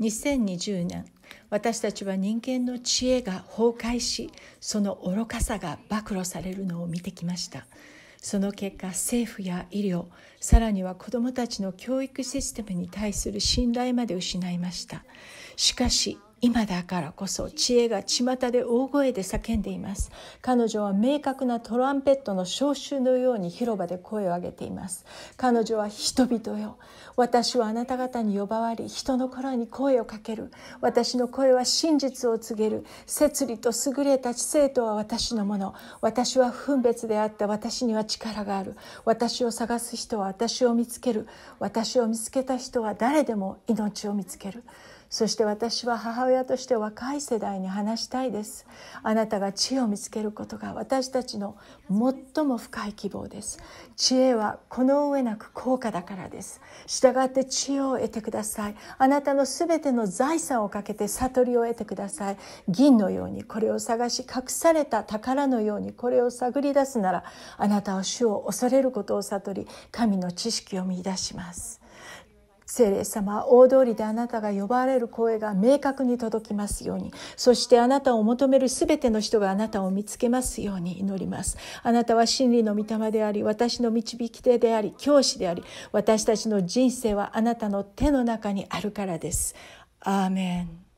2020年私たちは人間の知恵が崩壊しその愚かさが暴露されるのを見てきましたその結果政府や医療さらには子どもたちの教育システムに対する信頼まで失いましたしかし今だからこそ知恵が巷で大声で叫んでいます彼女は明確なトランペットの召集のように広場で声を上げています彼女は人々よ私はあなた方に呼ばわり人の心に声をかける私の声は真実を告げる摂理と優れた知性とは私のもの私は分別であった私には力がある私を探す人は私を見つける私を見つけた人は誰でも命を見つけるそして私は母親として若い世代に話したいですあなたが知恵を見つけることが私たちの最も深い希望です知恵はこの上なく高価だからです従って知恵を得てくださいあなたの全ての財産をかけて悟りを得てください銀のようにこれを探し隠された宝のようにこれを探り出すならあなたは主を恐れることを悟り神の知識を見出します聖霊様大通りであなたが呼ばれる声が明確に届きますようにそしてあなたを求める全ての人があなたを見つけますように祈りますあなたは真理の御霊であり私の導き手であり教師であり私たちの人生はあなたの手の中にあるからですアーメン